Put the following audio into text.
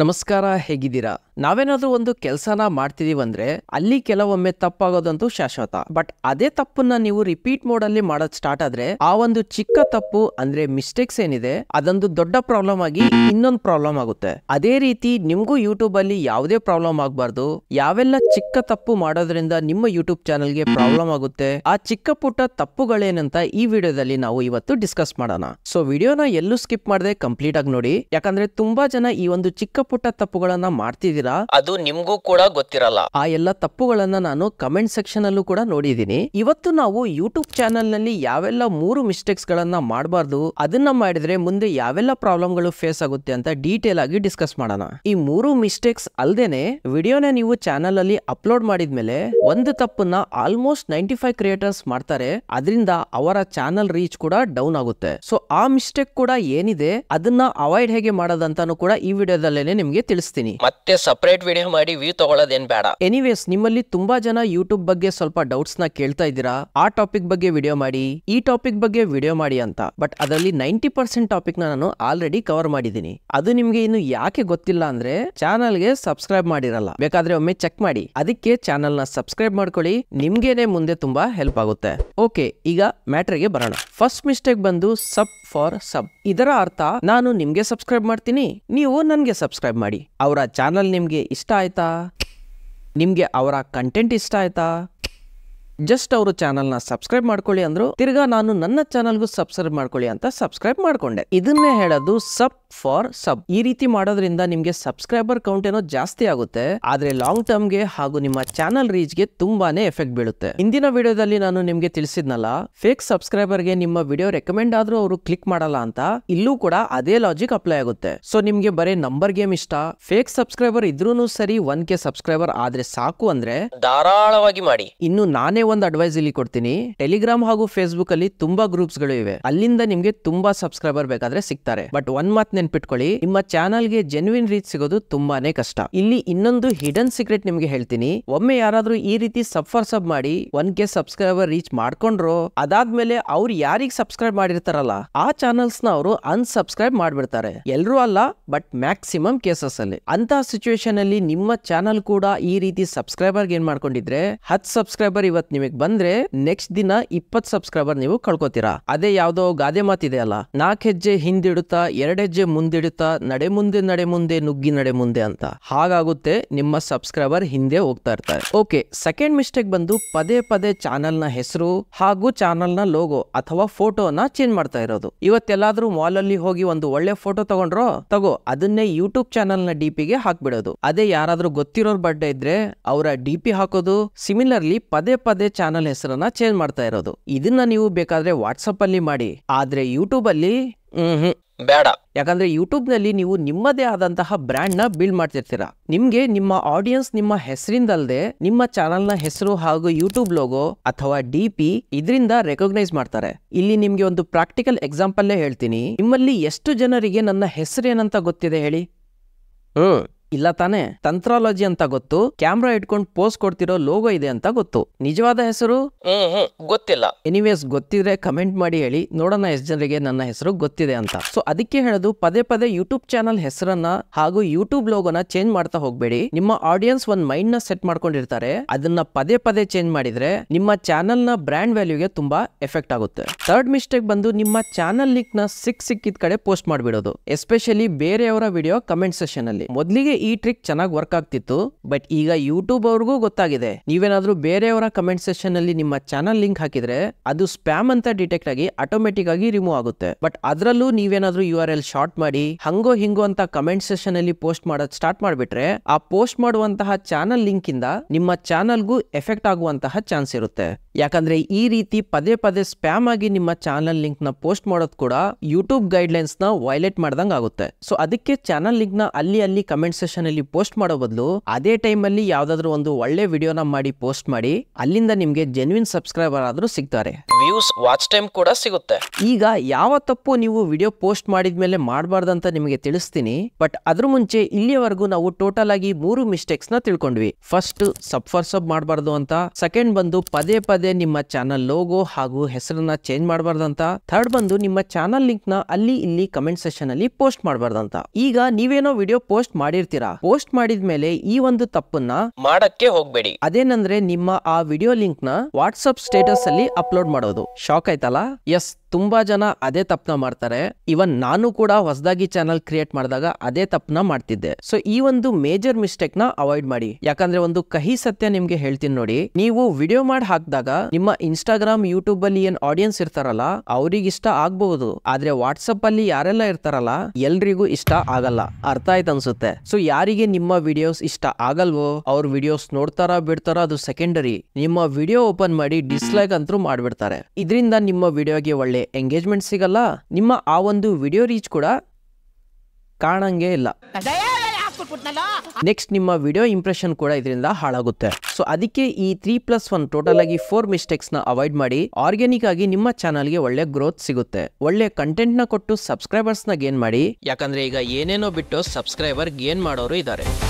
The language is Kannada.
ನಮಸ್ಕಾರ ಹೇಗಿದ್ದೀರಾ ನಾವೇನಾದ್ರೂ ಒಂದು ಕೆಲಸನ ಅಂದ್ರೆ ಅಲ್ಲಿ ಕೆಲವೊಮ್ಮೆ ತಪ್ಪಾಗೋದಂತೂ ಶಾಶ್ವತ ಬಟ್ ಅದೇ ತಪ್ಪನ್ನ ನೀವು ರಿಪೀಟ್ ಮೋಡ್ ಅಲ್ಲಿ ಮಾಡೋದ್ ಸ್ಟಾರ್ಟ್ ಆದ್ರೆ ಆ ಒಂದು ಚಿಕ್ಕ ತಪ್ಪು ಅಂದ್ರೆ ಮಿಸ್ಟೇಕ್ಸ್ ಏನಿದೆ ಅದೊಂದು ದೊಡ್ಡ ಪ್ರಾಬ್ಲಮ್ ಆಗಿ ಇನ್ನೊಂದು ಪ್ರಾಬ್ಲಮ್ ಆಗುತ್ತೆ ಅದೇ ರೀತಿ ನಿಮ್ಗೂ ಯೂಟ್ಯೂಬ್ ಅಲ್ಲಿ ಯಾವುದೇ ಪ್ರಾಬ್ಲಮ್ ಆಗಬಾರ್ದು ಯಾವೆಲ್ಲ ಚಿಕ್ಕ ತಪ್ಪು ಮಾಡೋದ್ರಿಂದ ನಿಮ್ಮ ಯೂಟ್ಯೂಬ್ ಗೆ ಪ್ರಾಬ್ಲಮ್ ಆಗುತ್ತೆ ಆ ಚಿಕ್ಕ ಪುಟ್ಟ ತಪ್ಪುಗಳೇನಂತ ಈ ವಿಡಿಯೋದಲ್ಲಿ ನಾವು ಇವತ್ತು ಡಿಸ್ಕಸ್ ಮಾಡೋಣ ಸೊ ವಿಡಿಯೋನ ಎಲ್ಲೂ ಸ್ಕಿಪ್ ಮಾಡದೆ ಕಂಪ್ಲೀಟ್ ಆಗಿ ನೋಡಿ ಯಾಕಂದ್ರೆ ತುಂಬಾ ಜನ ಈ ಒಂದು ಚಿಕ್ಕ ಪುಟ್ಟ ತಪ್ಪುಗಳನ್ನ ಮಾಡ್ತಿದ್ದೀರಾ ಅದು ನಿಮ್ಗೂ ಕೂಡ ಗೊತ್ತಿರಲ್ಲ ಆ ಎಲ್ಲ ತಪ್ಪುಗಳನ್ನ ನಾನು ಕಮೆಂಟ್ ಸೆಕ್ಷನ್ ಅಲ್ಲೂ ಕೂಡ ನೋಡಿದೀನಿ ಇವತ್ತು ನಾವು ಯೂಟ್ಯೂಬ್ ಚಾನೆಲ್ ನಲ್ಲಿ ಯಾವೆಲ್ಲ ಮೂರು ಮಿಸ್ಟೇಕ್ಸ್ ಗಳನ್ನ ಮಾಡಬಾರ್ದು ಅದನ್ನ ಮಾಡಿದ್ರೆ ಮುಂದೆ ಯಾವೆಲ್ಲ ಪ್ರಾಬ್ಲಮ್ ಗಳು ಫೇಸ್ ಆಗುತ್ತೆ ಅಂತ ಡೀಟೇಲ್ ಆಗಿ ಡಿಸ್ಕಸ್ ಮಾಡೋಣ ಈ ಮೂರು ಮಿಸ್ಟೇಕ್ಸ್ ಅಲ್ದೇನೆ ವಿಡಿಯೋನ ನೀವು ಚಾನೆಲ್ ಅಲ್ಲಿ ಅಪ್ಲೋಡ್ ಮಾಡಿದ್ಮೇಲೆ ಒಂದು ತಪ್ಪನ್ನ ಆಲ್ಮೋಸ್ಟ್ ನೈಂಟಿ ಫೈವ್ ಕ್ರಿಯೇಟರ್ಸ್ ಮಾಡ್ತಾರೆ ಅದರಿಂದ ಅವರ ಚಾನೆಲ್ ರೀಚ್ ಕೂಡ ಡೌನ್ ಆಗುತ್ತೆ ಸೊ ಆ ಮಿಸ್ಟೇಕ್ ಕೂಡ ಏನಿದೆ ಅದನ್ನ ಅವಾಯ್ಡ್ ಹೇಗೆ ಮಾಡೋದಂತಾನು ಕೂಡ ಈ ವಿಡಿಯೋದಲ್ಲೇನೆ ನಿಮ್ಗೆ ತಿಳಿಸ್ತೀನಿ ಮತ್ತೆ ಸಪ್ರೇಟ್ ವಿಡಿಯೋ ಮಾಡಿ ವ್ಯೂ ತಗೊಳ್ಳೋದೇನ್ ಬೇಡ ಎನಿವೇಸ್ ನಿಮ್ಮಲ್ಲಿ ತುಂಬಾ ಜನ ಯೂಟ್ಯೂಬ್ ಬಗ್ಗೆ ಸ್ವಲ್ಪ ಡೌಟ್ಸ್ ನ ಕೇಳ್ತಾ ಇದ್ದೀರಾ ಆ ಟಾಪಿಕ್ ಬಗ್ಗೆ ವಿಡಿಯೋ ಮಾಡಿ ಈ ಟಾಪಿಕ್ ಬಗ್ಗೆ ವಿಡಿಯೋ ಮಾಡಿ ಅಂತ ಬಟ್ ಅದರಲ್ಲಿ ನೈಂಟಿ ಪರ್ಸೆಂಟ್ ಟಾಪಿಕ್ ನಾನು ಆಲ್ರೆಡಿ ಕವರ್ ಮಾಡಿದ್ದೀನಿ ಅದು ನಿಮ್ಗೆ ಇನ್ನು ಯಾಕೆ ಗೊತ್ತಿಲ್ಲ ಅಂದ್ರೆ ಚಾನಲ್ ಗೆ ಸಬ್ಸ್ಕ್ರೈಬ್ ಮಾಡಿರಲ್ಲ ಬೇಕಾದ್ರೆ ಒಮ್ಮೆ ಚೆಕ್ ಮಾಡಿ ಅದಕ್ಕೆ ಚಾನಲ್ ನ ಸಬ್ಸ್ಕ್ರೈಬ್ ಮಾಡ್ಕೊಳ್ಳಿ ನಿಮ್ಗೇನೆ ಮುಂದೆ ತುಂಬಾ ಹೆಲ್ಪ್ ಆಗುತ್ತೆ ಓಕೆ ಈಗ ಮ್ಯಾಟರ್ ಗೆ ಬರೋಣ ಫಸ್ಟ್ ಮಿಸ್ಟೇಕ್ ಬಂದು ಸಬ್ ಫಾರ್ ಸಬ್ ಇದರ ಅರ್ಥ ನಾನು ನಿಮ್ಗೆ ಸಬ್ಸ್ಕ್ರೈಬ್ ಮಾಡ್ತೀನಿ ನೀವು ನನ್ಗೆ ಸಬ್ಸ್ಕ್ರೈಬ್ ಮಾಡಿ ಅವರ ಚಾನಲ್ ನಿಮ್ಗೆ ನಿಮಗೆ ಇಷ್ಟ ಆಯಿತಾ ನಿಮಗೆ ಅವರ ಕಂಟೆಂಟ್ ಇಷ್ಟ ಆಯಿತಾ ಜಸ್ಟ್ ಅವರು ಚಾನಲ್ನ ಸಬ್ಸ್ಕ್ರೈಬ್ ಮಾಡ್ಕೊಳ್ಳಿ ಅಂದರು ತಿರ್ಗಾ ನಾನು ನನ್ನ ಚಾನಲ್ಗೂ ಸಬ್ಸ್ಕ್ರೈಬ್ ಮಾಡ್ಕೊಳ್ಳಿ ಅಂತ ಸಬ್ಸ್ಕ್ರೈಬ್ ಮಾಡಿಕೊಂಡೆ ಇದನ್ನೇ ಹೇಳೋದು ಸಬ್ ಫಾರ್ ಸಬ್ ಈ ರೀತಿ ಮಾಡೋದ್ರಿಂದ ನಿಮಗೆ ಸಬ್ಸ್ಕ್ರೈಬರ್ ಕೌಂಟ್ ಏನೋ ಜಾಸ್ತಿ ಆಗುತ್ತೆ ಆದ್ರೆ ಲಾಂಗ್ ಟರ್ಮ್ ಗೆ ಹಾಗೂ ನಿಮ್ಮ ಚಾನಲ್ ರೀಚ್ ಗೆ ತುಂಬಾನೇ ಎಫೆಕ್ಟ್ ಬೀಳುತ್ತೆ ಇಂದಿನ ವಿಡಿಯೋದಲ್ಲಿ ನಾನು ನಿಮ್ಗೆ ತಿಳಿಸಿದ್ನಲ್ಲ ಫೇಕ್ ಸಬ್ಸ್ಕ್ರೈಬರ್ ಗೆ ನಿಮ್ಮ ವಿಡಿಯೋ ರೆಕಮೆಂಡ್ ಆದ್ರೂ ಅವರು ಕ್ಲಿಕ್ ಮಾಡಲ್ಲ ಅಂತ ಇಲ್ಲೂ ಕೂಡ ಅದೇ ಲಾಜಿಕ್ ಅಪ್ಲೈ ಆಗುತ್ತೆ ಸೊ ನಿಮ್ಗೆ ಬರೀ ನಂಬರ್ ಗೇಮ್ ಇಷ್ಟ ಫೇಕ್ ಸಬ್ಸ್ಕ್ರೈಬರ್ ಇದ್ರೂ ಸರಿ ಒನ್ ಕೆ ಸಬ್ಸ್ಕ್ರೈಬರ್ ಆದ್ರೆ ಸಾಕು ಅಂದ್ರೆ ಧಾರಾಳವಾಗಿ ಮಾಡಿ ಇನ್ನು ನಾನೇ ಒಂದು ಅಡ್ವೈಸ್ ಇಲ್ಲಿ ಕೊಡ್ತೀನಿ ಟೆಲಿಗ್ರಾಮ್ ಹಾಗೂ ಫೇಸ್ಬುಕ್ ಅಲ್ಲಿ ತುಂಬಾ ಗ್ರೂಪ್ಸ್ ಗಳು ಇವೆ ಅಲ್ಲಿಂದ ನಿಮ್ಗೆ ತುಂಬಾ ಸಬ್ಸ್ಕ್ರೈಬರ್ ಬೇಕಾದ್ರೆ ಸಿಗ್ತಾರೆ ಬಟ್ ಒನ್ ಮಾತ್ ನೆನ್ಪಿಟ್ಕೊಳ್ಳಿ ನಿಮ್ಮ ಗೆ ಜೆನ್ವಿನ್ ರೀಚ್ ಸಿಗೋದು ತುಂಬಾನೇ ಕಷ್ಟ ಇಲ್ಲಿ ಇನ್ನೊಂದು ಹಿಡನ್ ಸೀಕ್ರೆಟ್ ನಿಮ್ಗೆ ಹೇಳ್ತೀನಿ ಒಮ್ಮೆ ಯಾರಾದ್ರೂ ಈ ರೀತಿ ಸಫರ್ ಸಬ್ ಮಾಡಿ ಒನ್ ಕೆ ಸಬ್ಸ್ಕ್ರೈಬರ್ ರೀಚ್ ಮಾಡ್ಕೊಂಡ್ರು ಅದಾದ್ಮೇಲೆ ಅವ್ರು ಯಾರಿಗ್ ಸಬ್ಸ್ಕ್ರೈಬ್ ಮಾಡಿರ್ತಾರಲ್ಲ ಆ ಚಾನಲ್ಸ್ ನ ಅವರು ಅನ್ಸಬ್ಸ್ಕ್ರೈಬ್ ಮಾಡ್ಬಿಡ್ತಾರೆ ಎಲ್ರೂ ಅಲ್ಲ ಬಟ್ ಮ್ಯಾಕ್ಸಿಮಮ್ ಕೇಸಸ್ ಅಲ್ಲಿ ಅಂತ ಸಿಚುವೇಶನ್ ಅಲ್ಲಿ ನಿಮ್ಮ ಚಾನಲ್ ಕೂಡ ಈ ರೀತಿ ಸಬ್ಸ್ಕ್ರೈಬರ್ ಏನ್ ಮಾಡ್ಕೊಂಡಿದ್ರೆ ಹತ್ ಸಬ್ಸ್ಕ್ರೈಬರ್ ಇವತ್ ನಿಮಗೆ ಬಂದ್ರೆ ನೆಕ್ಸ್ಟ್ ದಿನ ಇಪ್ಪತ್ ಸಬ್ಸ್ಕ್ರೈಬರ್ ನೀವು ಕಳ್ಕೊತೀರಾ ಅದೇ ಯಾವ್ದೋ ಗಾದೆ ಮಾತಿದೆ ಅಲ್ಲ ನಾಲ್ಕ್ ಹೆಜ್ಜೆ ಹಿಂದಿಡುತ್ತಾ ಎರಡ್ ಹೆಜ್ಜೆ ಮುಂದಿಡುತ್ತಾ ನಡೆ ಮುಂದೆ ನುಗ್ಗಿ ನಡೆ ಮುಂದೆ ಅಂತ ಹಾಗಾಗುತ್ತೆ ನಿಮ್ಮ ಸಬ್ಸ್ಕ್ರೈಬರ್ ಹಿಂದೆ ಹೋಗ್ತಾ ಇರ್ತಾರೆ ಓಕೆ ಸೆಕೆಂಡ್ ಮಿಸ್ಟೇಕ್ ಬಂದು ಪದೇ ಪದೇ ಚಾನೆಲ್ ನ ಹೆಸರು ಹಾಗೂ ಚಾನೆಲ್ ನ ಲೋಗೋ ಅಥವಾ ಫೋಟೋನ ಚೇಂಜ್ ಮಾಡ್ತಾ ಇರೋದು ಇವತ್ತೆಲ್ಲಾದ್ರೂ ಮಾಲ್ ಅಲ್ಲಿ ಹೋಗಿ ಒಂದು ಒಳ್ಳೆ ಫೋಟೋ ತಗೊಂಡ್ರೋ ತಗೋ ಅದನ್ನೇ ಯೂಟ್ಯೂಬ್ ಚಾನಲ್ ನ ಡಿ ಪಿಗೆ ಹಾಕ್ಬಿಡೋದು ಅದೇ ಯಾರಾದ್ರೂ ಗೊತ್ತಿರೋರ್ ಬರ್ಡೇ ಇದ್ರೆ ಅವರ ಡಿಪಿ ಹಾಕೋದು ಸಿಮಿಲರ್ಲಿ ಪದೇ ಪದೇ ಚಾನೆಲ್ ಹೆಸರನ್ನ ಚೇಂಜ್ ಮಾಡ್ತಾ ಇರೋದು ಇದನ್ನ ನೀವು ಬೇಕಾದ್ರೆ ವಾಟ್ಸಪ್ ಅಲ್ಲಿ ಮಾಡಿ ಆದ್ರೆ ಯೂಟ್ಯೂಬ್ ಅಲ್ಲಿ ಹ್ಮ್ ಬೇಡ ಯಾಕಂದ್ರೆ ಯೂಟ್ಯೂಬ್ ನಲ್ಲಿ ನೀವು ನಿಮ್ಮದೇ ಆದಂತಹ ಬ್ರ್ಯಾಂಡ್ ನ ಬಿಲ್ಡ್ ಮಾಡ್ತಿರ್ತೀರ ನಿಮ್ಗೆ ನಿಮ್ಮ ಆಡಿಯನ್ಸ್ ನಿಮ್ಮ ಹೆಸರಿಂದಲ್ದೆ ನಿಮ್ಮ ಚಾನೆಲ್ ನ ಹೆಸರು ಹಾಗೂ ಯೂಟ್ಯೂಬ್ ಲೋಗೋ ಅಥವಾ ಡಿ ಪಿ ಇದರಿಂದ ರೆಕಗ್ನೈಸ್ ಮಾಡ್ತಾರೆ ಇಲ್ಲಿ ನಿಮ್ಗೆ ಒಂದು ಪ್ರಾಕ್ಟಿಕಲ್ ಎಕ್ಸಾಂಪಲ್ ಹೇಳ್ತೀನಿ ನಿಮ್ಮಲ್ಲಿ ಎಷ್ಟು ಜನರಿಗೆ ನನ್ನ ಹೆಸರೇನಂತ ಗೊತ್ತಿದೆ ಹೇಳಿ ಹ್ಮ್ ಇಲ್ಲ ತಾನೆ ತಂತ್ರಾಲಜಿ ಅಂತ ಗೊತ್ತು ಕ್ಯಾಮ್ರಾ ಇಟ್ಕೊಂಡು ಪೋಸ್ ಕೊಡ್ತಿರೋ ಲೋಗೋ ಇದೆ ಅಂತ ಗೊತ್ತು ನಿಜವಾದ ಹೆಸರು ಗೊತ್ತಿಲ್ಲ ಎನಿವೇಸ್ ಗೊತ್ತಿದ್ರೆ ಕಮೆಂಟ್ ಮಾಡಿ ಹೇಳಿ ನೋಡೋಣ ಎಷ್ಟು ಜನರಿಗೆ ನನ್ನ ಹೆಸರು ಗೊತ್ತಿದೆ ಅಂತ ಸೊ ಅದಕ್ಕೆ ಹೇಳೋದು ಪದೇ ಪದೇ ಯೂಟ್ಯೂಬ್ ಚಾನಲ್ ಹೆಸರನ್ನ ಹಾಗೂ ಯೂಟ್ಯೂಬ್ ಲೋಗೋನ ಚೇಂಜ್ ಮಾಡ್ತಾ ಹೋಗ್ಬೇಡಿ ನಿಮ್ಮ ಆಡಿಯನ್ಸ್ ಒಂದ್ ಮೈಂಡ್ ನ ಸೆಟ್ ಮಾಡ್ಕೊಂಡಿರ್ತಾರೆ ಅದನ್ನ ಪದೇ ಪದೇ ಚೇಂಜ್ ಮಾಡಿದ್ರೆ ನಿಮ್ಮ ಚಾನಲ್ ನ ಬ್ರಾಂಡ್ ವ್ಯಾಲ್ಯೂಗೆ ತುಂಬಾ ಎಫೆಕ್ಟ್ ಆಗುತ್ತೆ ಥರ್ಡ್ ಮಿಸ್ಟೇಕ್ ಬಂದು ನಿಮ್ಮ ಚಾನಲ್ ಲಿಂಕ್ ನ ಸಿಕ್ ಸಿಕ್ಕಿದ ಕಡೆ ಪೋಸ್ಟ್ ಮಾಡ್ಬಿಡೋದು ಎಸ್ಪೆಷಲಿ ಬೇರೆಯವರ ವಿಡಿಯೋ ಕಮೆಂಟ್ ಸೆಷನ್ ಅಲ್ಲಿ ಮೊದಲಿಗೆ ಈ ಟ್ರಿಕ್ ಚೆನ್ನಾಗಿ ವರ್ಕ್ ಆಗ್ತಿತ್ತು ಬಟ್ ಈಗ ಯೂಟ್ಯೂಬ್ ಅವ್ರಿಗೂ ಗೊತ್ತಾಗಿದೆ ನೀವೇನಾದ್ರೂ ಬೇರೆಯವರ ಕಮೆಂಟ್ ಸೆಕ್ಷನ್ ಅಲ್ಲಿ ನಿಮ್ಮ ಚಾನಲ್ ಲಿಂಕ್ ಹಾಕಿದ್ರೆ ಅದು ಸ್ಪ್ಯಾಮ್ ಅಂತ ಡಿಟೆಕ್ಟ್ ಆಗಿ ಆಟೋಮೆಟಿಕ್ ಆಗಿ ರಿಮೂವ್ ಆಗುತ್ತೆ ಬಟ್ ಅದರಲ್ಲೂ ನೀವೇನಾದ್ರೂ ಯು ಆರ್ ಎಲ್ ಶಾರ್ಟ್ ಮಾಡಿ ಹಂಗೋ ಹಿಂಗೋ ಅಂತ ಕಮೆಂಟ್ ಸೆಷನ್ ಅಲ್ಲಿ ಪೋಸ್ಟ್ ಮಾಡೋದ್ ಸ್ಟಾರ್ಟ್ ಮಾಡಿಬಿಟ್ರೆ ಆ ಪೋಸ್ಟ್ ಮಾಡುವಂತಹ ಚಾನಲ್ ಲಿಂಕ್ ಇಂದ ನಿಮ್ಮ ಚಾನಲ್ಗೂ ಎಫೆಕ್ಟ್ ಆಗುವಂತಹ ಚಾನ್ಸ್ ಇರುತ್ತೆ ಯಾಕಂದ್ರೆ ಈ ರೀತಿ ಪದೇ ಪದೇ ಸ್ಪ್ಯಾಮ್ ಆಗಿ ನಿಮ್ಮ ಚಾನಲ್ ಲಿಂಕ್ ನ ಪೋಸ್ಟ್ ಮಾಡೋದು ಕೂಡ ಯೂಟ್ಯೂಬ್ ಗೈಡ್ ಲೈನ್ಸ್ ನ ವೈಲೇಟ್ ಮಾಡ್ದಂಗ್ ಆಗುತ್ತೆ ಸೊ ಅದಕ್ಕೆ ಚಾನಲ್ ಲಿಂಕ್ ನ ಅಲ್ಲಿ ಅಲ್ಲಿ ಕಮೆಂಟ್ ಸೆಷನ್ ಅಲ್ಲಿ ಪೋಸ್ಟ್ ಮಾಡೋ ಬದಲು ಅದೇ ಟೈಮ್ ಅಲ್ಲಿ ಯಾವ್ದಾದ್ರು ಒಂದು ಒಳ್ಳೆ ವಿಡಿಯೋನ ಮಾಡಿ ಪೋಸ್ಟ್ ಮಾಡಿ ಅಲ್ಲಿಂದ ನಿಮ್ಗೆ ಜೆನ್ವಿನ್ ಸಬ್ಸ್ಕ್ರೈಬರ್ ಆದ್ರೂ ಸಿಗ್ತಾರೆ ವ್ಯೂಸ್ ವಾಚ್ ಟೈಮ್ ಕೂಡ ಸಿಗುತ್ತೆ ಈಗ ಯಾವ ತಪ್ಪು ನೀವು ವಿಡಿಯೋ ಪೋಸ್ಟ್ ಮಾಡಿದ್ಮೇಲೆ ಮಾಡಬಾರ್ದಂತ ನಿಮಗೆ ತಿಳಿಸ್ತೀನಿ ಬಟ್ ಅದ್ರ ಮುಂಚೆ ಇಲ್ಲಿಯವರೆಗೂ ನಾವು ಟೋಟಲ್ ಆಗಿ ಮೂರು ಮಿಸ್ಟೇಕ್ಸ್ ನ ತಿಳ್ಕೊಂಡ್ವಿ ಫಸ್ಟ್ ಸಬ್ ಫಾರ್ ಸಬ್ ಮಾಡಬಾರ್ದು ಅಂತ ಸೆಕೆಂಡ್ ಬಂದು ಪದೇ ಪದೇ ನಿಮ್ಮ ಚಾನಲ್ ಲೋಗೋ ಹಾಗೂ ಹೆಸರನ್ನ ಚೇಂಜ್ ಮಾಡಬಾರ್ದಂತ ಥರ್ಡ್ ಬಂದು ನಿಮ್ಮ ಚಾನಲ್ ಲಿಂಕ್ ನ ಅಲ್ಲಿ ಇಲ್ಲಿ ಕಮೆಂಟ್ ಸೆಷನ್ ಅಲ್ಲಿ ಪೋಸ್ಟ್ ಮಾಡಬಾರ್ದಂತ ಈಗ ನೀವೇನೋ ವಿಡಿಯೋ ಪೋಸ್ಟ್ ಮಾಡಿರ್ತೀವಿ ಮಾಡ್ತೀರಾ ಪೋಸ್ಟ್ ಮೇಲೆ ಈ ಒಂದು ತಪ್ಪನ್ನ ಮಾಡಕ್ಕೆ ಹೋಗ್ಬೇಡಿ ಅದೇನಂದ್ರೆ ನಿಮ್ಮ ಆ ವಿಡಿಯೋ ಲಿಂಕ್ ನ ವಾಟ್ಸ್ಆಪ್ ಸ್ಟೇಟಸ್ ಅಲ್ಲಿ ಅಪ್ಲೋಡ್ ಮಾಡೋದು ಶಾಕ್ ಆಯ್ತಲ್ಲ ಎಸ್ ತುಂಬಾ ಜನ ಅದೇ ತಪ್ಪನ ಮಾಡ್ತಾರೆ ಇವನ್ ನಾನು ಕೂಡ ಹೊಸದಾಗಿ ಚಾನಲ್ ಕ್ರಿಯೇಟ್ ಮಾಡಿದಾಗ ಅದೇ ತಪ್ಪನ ಮಾಡ್ತಿದ್ದೆ ಸೊ ಈ ಒಂದು ಮೇಜರ್ ಮಿಸ್ಟೇಕ್ ನ ಅವಾಯ್ಡ್ ಮಾಡಿ ಯಾಕಂದ್ರೆ ಒಂದು ಕಹಿ ಸತ್ಯ ನಿಮ್ಗೆ ಹೇಳ್ತೀನಿ ನೋಡಿ ನೀವು ವಿಡಿಯೋ ಮಾಡಿ ಹಾಕಿದಾಗ ನಿಮ್ಮ ಇನ್ಸ್ಟಾಗ್ರಾಮ್ ಯೂಟ್ಯೂಬ್ ಅಲ್ಲಿ ಏನ್ ಆಡಿಯನ್ಸ್ ಇರ್ತಾರಲ್ಲ ಅವ್ರಿಗೆ ಇಷ್ಟ ಆಗ್ಬಹುದು ಆದ್ರೆ ವಾಟ್ಸಪ್ ಅಲ್ಲಿ ಯಾರೆಲ್ಲ ಇರ್ತಾರಲ್ಲ ಎಲ್ರಿಗೂ ಇಷ್ಟ ಆಗಲ್ಲ ಅರ್ಥ ಆಯ್ತು ಅನ್ಸುತ್ತೆ ಸೊ ಯಾರಿಗೆ ನಿಮ್ಮ ವಿಡಿಯೋಸ್ ಇಷ್ಟ ಆಗಲ್ವೋ ಅವ್ರ ವಿಡಿಯೋಸ್ ನೋಡ್ತಾರ ಬಿಡ್ತಾರ ಅದು ಸೆಕೆಂಡರಿ ನಿಮ್ಮ ವಿಡಿಯೋ ಓಪನ್ ಮಾಡಿ ಡಿಸ್ಲೈಕ್ ಅಂತೂ ಮಾಡ್ಬಿಡ್ತಾರೆ ಇದರಿಂದ ನಿಮ್ಮ ವಿಡಿಯೋಗೆ ಒಳ್ಳೆ ಎಂಗೇಜ್ಮೆಂಟ್ ಸಿಗಲ್ಲ ನಿಮ್ಮ ಆ ಒಂದು ವಿಡಿಯೋ ರೀಚ್ ಕೂಡ ಕಾಣಂಗೆ ಇಲ್ಲ ನೆಕ್ಸ್ಟ್ ನಿಮ್ಮ ವಿಡಿಯೋ ಇಂಪ್ರೆಷನ್ ಕೂಡ ಇದರಿಂದ ಹಾಳಾಗುತ್ತೆ ಸೊ ಅದಕ್ಕೆ ಈ ತ್ರೀ ಪ್ಲಸ್ ಒನ್ ಟೋಟಲ್ ಆಗಿ ಫೋರ್ ಮಿಸ್ಟೇಕ್ಸ್ ನ ಅವಾಯ್ಡ್ ಮಾಡಿ ಆರ್ಗ್ಯಾನಿಕ್ ಆಗಿ ನಿಮ್ಮ ಚಾನಲ್ ಗೆ ಒಳ್ಳೆ ಗ್ರೋತ್ ಸಿಗುತ್ತೆ ಒಳ್ಳೆ ಕಂಟೆಂಟ್ ನ ಕೊಟ್ಟು ಸಬ್ಸ್ಕ್ರೈಬರ್ಸ್ ನ ಗೇನ್ ಮಾಡಿ ಯಾಕಂದ್ರೆ ಈಗ ಏನೇನೋ ಬಿಟ್ಟು ಸಬ್ಸ್ಕ್ರೈಬರ್ ಗೇನ್ ಮಾಡೋರು ಇದ್ದಾರೆ